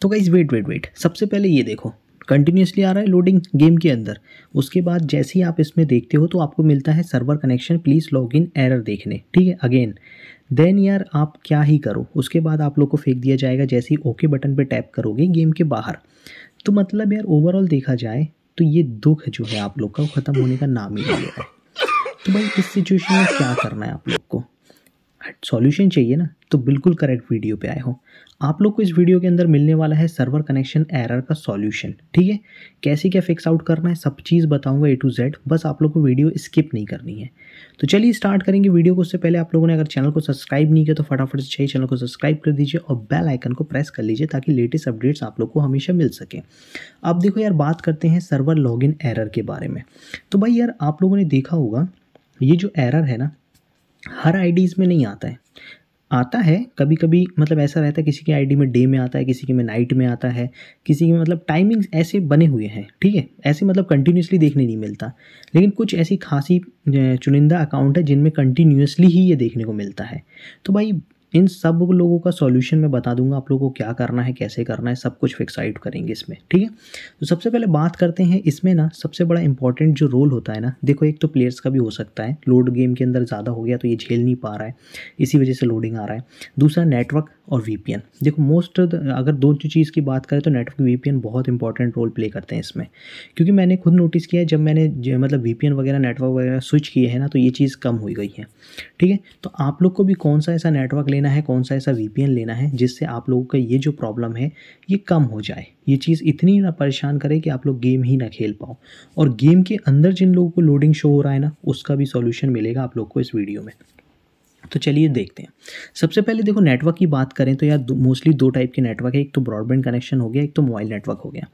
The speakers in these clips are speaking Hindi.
तो गाइज़ वेट वेट वेट सबसे पहले ये देखो कंटिन्यूसली आ रहा है लोडिंग गेम के अंदर उसके बाद जैसे ही आप इसमें देखते हो तो आपको मिलता है server connection please log in error देखने ठीक है अगेन देन यार आप क्या ही करो उसके बाद आप लोग को फेंक दिया जाएगा जैसे ही ओके बटन पे टैप करोगे गेम के बाहर तो मतलब यार ओवरऑल देखा जाए तो ये दुख जो है आप लोग का वो ख़त्म होने का नाम ही नहीं है तो भाई इस सिचुएशन में क्या करना है आप लोग को सॉल्यूशन चाहिए ना तो बिल्कुल करेक्ट वीडियो पे आए हो आप लोग को इस वीडियो के अंदर मिलने वाला है सर्वर कनेक्शन एरर का सॉल्यूशन ठीक है कैसे क्या फिक्स आउट करना है सब चीज़ बताऊंगा ए टू जेड बस आप लोग को वीडियो स्किप नहीं करनी है तो चलिए स्टार्ट करेंगे वीडियो को उससे पहले आप लोगों ने अगर चैनल को सब्सक्राइब नहीं किया तो फटाफट से चैनल को सब्सक्राइब कर दीजिए और बेल आइकन को प्रेस कर लीजिए ताकि लेटेस्ट अपडेट्स आप लोग को हमेशा मिल सके अब देखो यार बात करते हैं सर्वर लॉग एरर के बारे में तो भाई यार आप लोगों ने देखा होगा ये जो एरर है ना हर आईडीज़ में नहीं आता है आता है कभी कभी मतलब ऐसा रहता है किसी की आईडी में डे में आता है किसी के में नाइट में आता है किसी के मतलब टाइमिंग्स ऐसे बने हुए हैं ठीक है ऐसे मतलब कंटिन्यूसली देखने नहीं मिलता लेकिन कुछ ऐसी खासी चुनिंदा अकाउंट है जिनमें कंटिन्यूसली ही ये देखने को मिलता है तो भाई इन सब लोगों का सॉल्यूशन मैं बता दूंगा आप लोगों को क्या करना है कैसे करना है सब कुछ फिक्स आउट करेंगे इसमें ठीक है तो सबसे पहले बात करते हैं इसमें ना सबसे बड़ा इंपॉर्टेंट जो रोल होता है ना देखो एक तो प्लेयर्स का भी हो सकता है लोड गेम के अंदर ज़्यादा हो गया तो ये झेल नहीं पा रहा है इसी वजह से लोडिंग आ रहा है दूसरा नेटवर्क और वी देखो मोस्ट अगर दो चीज़ की बात करें तो नेटवर्क वी बहुत इंपॉर्टेंट रोल प्ले करते हैं इसमें क्योंकि मैंने खुद नोटिस किया है जब मैंने मतलब वी वगैरह नेटवर्क वगैरह स्विच किए हैं ना तो ये चीज़ कम हो गई है ठीक है तो आप लोग को भी कौन सा ऐसा नेटवर्क लेना है कौन सा ऐसा वी लेना है जिससे आप लोगों का ये जो प्रॉब्लम है ये कम हो जाए ये चीज़ इतनी ना परेशान करे कि आप लोग गेम ही ना खेल पाओ और गेम के अंदर जिन लोगों को लोडिंग शो हो रहा है ना उसका भी सॉल्यूशन मिलेगा आप लोग को इस वीडियो में तो चलिए देखते हैं सबसे पहले देखो नेटवर्क की बात करें तो यार मोस्टली दो टाइप के नेटवर्क है एक तो ब्रॉडबैंड कनेक्शन हो गया एक तो मोबाइल नेटवर्क हो गया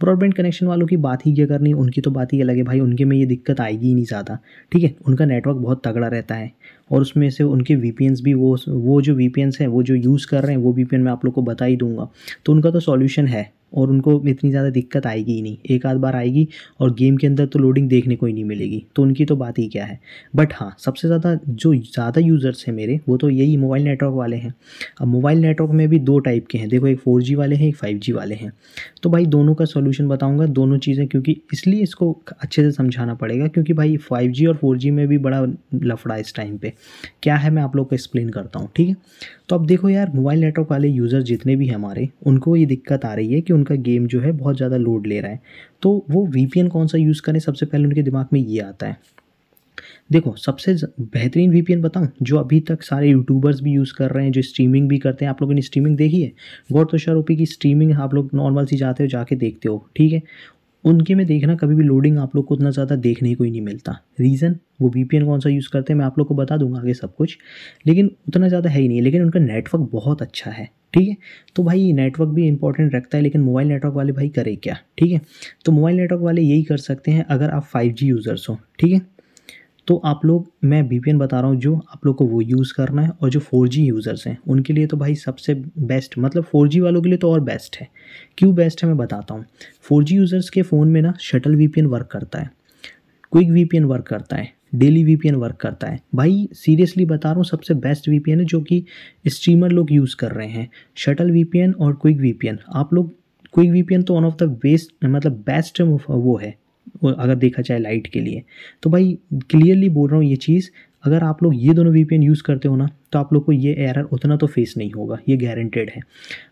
ब्रॉडबैंड कनेक्शन वालों की बात ही क्या करनी उनकी तो बात ही अलग है भाई उनके में ये दिक्कत आएगी ही नहीं ज़्यादा ठीक है उनका नेटवर्क बहुत तगड़ा रहता है और उसमें से उनके वी भी वो वो जो वी हैं वो जो यूज़ कर रहे हैं वो वी में आप लोग को बता ही दूंगा तो उनका तो सॉल्यूशन है और उनको इतनी ज़्यादा दिक्कत आएगी ही नहीं एक आध बार आएगी और गेम के अंदर तो लोडिंग देखने को ही नहीं मिलेगी तो उनकी तो बात ही क्या है बट हाँ सबसे ज़्यादा जो ज़्यादा यूज़र्स हैं मेरे वो तो यही मोबाइल नेटवर्क वाले हैं अब मोबाइल नेटवर्क में भी दो टाइप के हैं देखो एक फोर वाले हैं एक फाइव वाले हैं तो भाई दोनों का सोल्यूशन बताऊँगा दोनों चीज़ें क्योंकि इसलिए इसको अच्छे से समझाना पड़ेगा क्योंकि भाई फाइव और फोर में भी बड़ा लफड़ा इस टाइम पर क्या है मैं आप लोग को एक्सप्लेन करता हूँ ठीक है तो अब देखो यार मोबाइल नेटवर्क वाले यूज़र जितने भी हमारे उनको ये दिक्कत आ रही है कि उनका गेम जो है बहुत ज़्यादा लोड ले रहा है तो वो वी कौन सा यूज़ करें सबसे पहले उनके दिमाग में ये आता है देखो सबसे बेहतरीन वीपीएन बताऊँ जो अभी तक सारे यूट्यूबर्स भी यूज़ कर रहे हैं जो स्ट्रीमिंग भी करते हैं आप लोगों ने स्ट्रीमिंग देखी है गौर तो शारोपी की स्ट्रीमिंग आप लोग नॉर्मल सी जाते हो जाके देखते हो ठीक है उनके में देखना कभी भी लोडिंग आप लोग को उतना ज़्यादा देखने को ही नहीं मिलता रीज़न वो वी कौन सा यूज़ करते हैं मैं आप लोग को बता दूंगा आगे सब कुछ लेकिन उतना ज़्यादा है ही नहीं लेकिन उनका नेटवर्क बहुत अच्छा है ठीक है तो भाई नेटवर्क भी इंपॉर्टेंट रखता है लेकिन मोबाइल नेटवर्क वाले भाई करे क्या ठीक है तो मोबाइल नेटवर्क वाले यही कर सकते हैं अगर आप फाइव यूज़र्स हो ठीक है तो आप लोग मैं वी बता रहा हूँ जो आप लोग को वो यूज़ करना है और जो फोर यूज़र्स हैं उनके लिए तो भाई सबसे बेस्ट मतलब फोर वालों के लिए तो और बेस्ट है क्यों बेस्ट है मैं बताता हूँ फोर यूज़र्स के फ़ोन में ना शटल वी वर्क करता है क्विक वी वर्क करता है डेली वी वर्क करता है भाई सीरियसली बता रहा हूँ सबसे बेस्ट वी है जो कि स्ट्रीमर लोग यूज़ कर रहे हैं शटल वी और क्विक वी आप लोग क्विक वी तो वन ऑफ द बेस्ट मतलब बेस्ट वो है अगर देखा जाए लाइट के लिए तो भाई क्लियरली बोल रहा हूँ ये चीज़ अगर आप लोग ये दोनों वी यूज़ करते हो ना तो आप लोग को ये एरर उतना तो फेस नहीं होगा ये गारंटेड है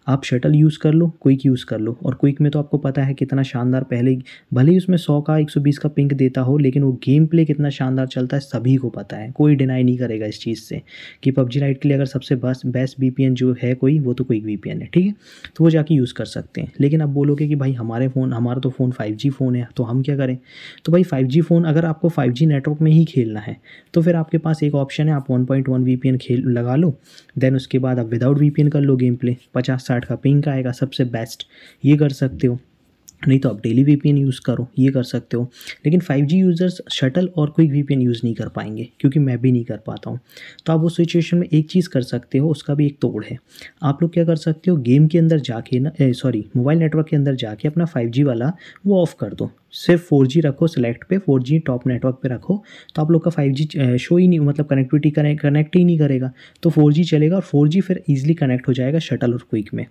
आप शटल यूज़ कर लो क्विक यूज़ कर लो और क्विक में तो आपको पता है कितना शानदार पहले भले ही उसमें सौ का एक सौ बीस का पिंक देता हो लेकिन वो गेम प्ले कितना शानदार चलता है सभी को पता है कोई डिनाई नहीं करेगा इस चीज़ से कि पबजी राइट के लिए अगर सबसे बेस्ट बेस्ट वी जो है कोई वो तो क्विक वी है ठीक है तो वो जाके यूज़ कर सकते हैं लेकिन आप बोलोगे कि भाई हमारे फ़ोन हमारा तो फ़ोन फाइव फ़ोन है तो हम क्या करें तो भाई फाइव फ़ोन अगर आपको फाइव नेटवर्क में ही खेलना है तो फिर आपके पास एक ऑप्शन है आप वन पॉइंट वन खेल लगा लो देन उसके बाद आप विदाउट वी कर लो गेम प्ले पचास साठ का पिंक आएगा सबसे बेस्ट ये कर सकते हो नहीं तो आप डेली वी यूज़ करो ये कर सकते हो लेकिन 5G यूज़र्स शटल और क्विक वी यूज़ नहीं कर पाएंगे क्योंकि मैं भी नहीं कर पाता हूँ तो आप उस सिचुएशन में एक चीज़ कर सकते हो उसका भी एक तोड़ है आप लोग क्या कर सकते हो गेम के अंदर जाके ना सॉरी मोबाइल नेटवर्क के अंदर जाके अपना 5G वाला वो ऑफ़ कर दो सिर्फ फोर जी रखो सेलेक्ट पे फोर जी टॉप नेटवर्क पे रखो तो आप लोग का फाइव जी शो ही नहीं मतलब कनेक्टिविटी कनेक्ट ही नहीं करेगा तो फोर जी चलेगा और फोर जी फिर ईजिली कनेक्ट हो जाएगा शटल और क्विक में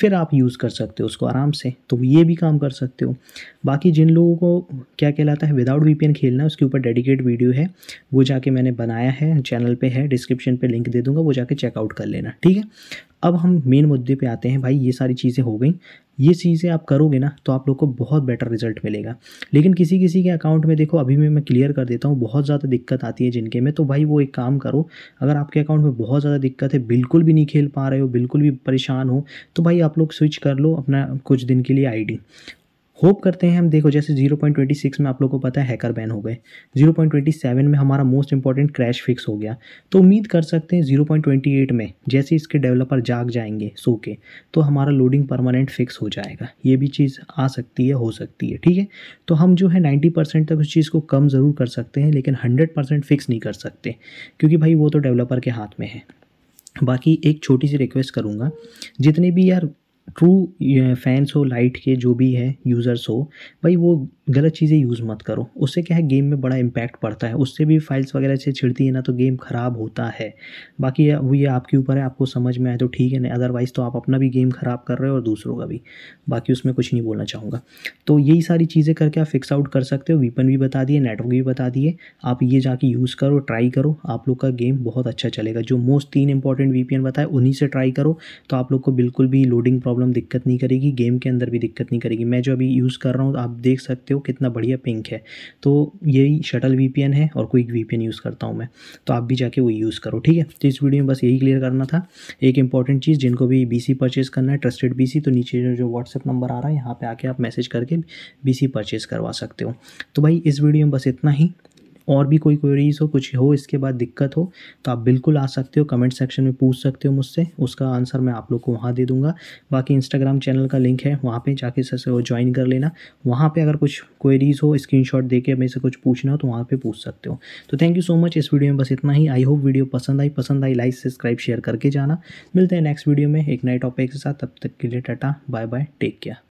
फिर आप यूज़ कर सकते हो उसको आराम से तो ये भी काम कर सकते हो बाकी जिन लोगों को क्या कहलाता है विदाउट वी खेलना उसके ऊपर डेडिकेट वीडियो है वो जाके मैंने बनाया है चैनल पर है डिस्क्रिप्शन पर लिंक दे दूँगा वो जाके चेकआउट कर लेना ठीक है अब हम मेन मुद्दे पे आते हैं भाई ये सारी चीज़ें हो गई ये चीज़ें आप करोगे ना तो आप लोग को बहुत बेटर रिजल्ट मिलेगा लेकिन किसी किसी के अकाउंट में देखो अभी भी मैं क्लियर कर देता हूँ बहुत ज़्यादा दिक्कत आती है जिनके में तो भाई वो एक काम करो अगर आपके अकाउंट में बहुत ज़्यादा दिक्कत है बिल्कुल भी नहीं खेल पा रहे हो बिल्कुल भी परेशान हो तो भाई आप लोग स्विच कर लो अपना कुछ दिन के लिए आई होप करते हैं हम देखो जैसे 0.26 में आप लोगों को पता है हैकर बैन हो गए 0.27 में हमारा मोस्ट इंपॉर्टेंट क्रैश फिक्स हो गया तो उम्मीद कर सकते हैं 0.28 में जैसे इसके डेवलपर जाग जाएंगे सो के तो हमारा लोडिंग परमानेंट फिक्स हो जाएगा ये भी चीज़ आ सकती है हो सकती है ठीक है तो हम जो है नाइन्टी तक उस चीज़ को कम ज़रूर कर सकते हैं लेकिन हंड्रेड फिक्स नहीं कर सकते क्योंकि भाई वो तो डेवलपर के हाथ में है बाकी एक छोटी सी रिक्वेस्ट करूँगा जितने भी यार ट्रू फैंस हो लाइट के जो भी है यूज़र्स हो भाई वो गलत चीज़ें यूज़ मत करो उससे क्या है गेम में बड़ा इम्पैक्ट पड़ता है उससे भी फाइल्स वगैरह से छिड़ती है ना तो गेम ख़राब होता है बाकी वो ये आपके ऊपर है आपको समझ में आए तो ठीक है नहीं अदरवाइज़ तो आप अपना भी गेम ख़राब कर रहे हो और दूसरों का भी बाकी उसमें कुछ नहीं बोलना चाहूँगा तो यही सारी चीज़ें करके आप फिक्स आउट कर सकते हो वीपन भी बता दिए नेटवर्क भी बता दिए आप ये जाके यूज़ करो ट्राई करो आप लोग का गेम बहुत अच्छा चलेगा जो मोस्ट तीन इंपॉर्टेंट वी बताए उन्हीं से ट्राई करो तो आप लोग को बिल्कुल भी लोडिंग प्रॉब्लम दिक्कत नहीं करेगी गेम के अंदर भी दिक्कत नहीं करेगी मैं जो अभी यूज़ कर रहा हूँ आप देख सकते हो हो कितना बढ़िया पिंक है तो यही शटल वीपीएन है और कोई वीपीएन यूज़ करता हूँ मैं तो आप भी जाके वो यूज़ करो ठीक है तो इस वीडियो में बस यही क्लियर करना था एक इंपॉर्टेंट चीज़ जिनको भी बीसी परचेज करना है ट्रस्टेड बीसी तो नीचे जो व्हाट्सअप नंबर आ रहा है यहाँ पर आके आप मैसेज करके बीसी परचेज करवा सकते हो तो भाई इस वीडियो में बस इतना ही और भी कोई क्वेरीज हो कुछ हो इसके बाद दिक्कत हो तो आप बिल्कुल आ सकते हो कमेंट सेक्शन में पूछ सकते हो मुझसे उसका आंसर मैं आप लोग को वहाँ दे दूँगा बाकी इंस्टाग्राम चैनल का लिंक है वहाँ पर जाके सर वो ज्वाइन कर लेना वहाँ पर अगर कुछ क्वेरीज हो स्क्रीन शॉट दे के मेरे से कुछ पूछना हो तो वहाँ पर पूछ सकते हो तो थैंक यू सो मच इस वीडियो में बस इतना ही आई होप वीडियो पसंद आई पसंद आई लाइक सब्सक्राइब शेयर करके जाना मिलते हैं नेक्स्ट वीडियो में एक नए टॉपिक के साथ तब तक के लिए tata bye bye take care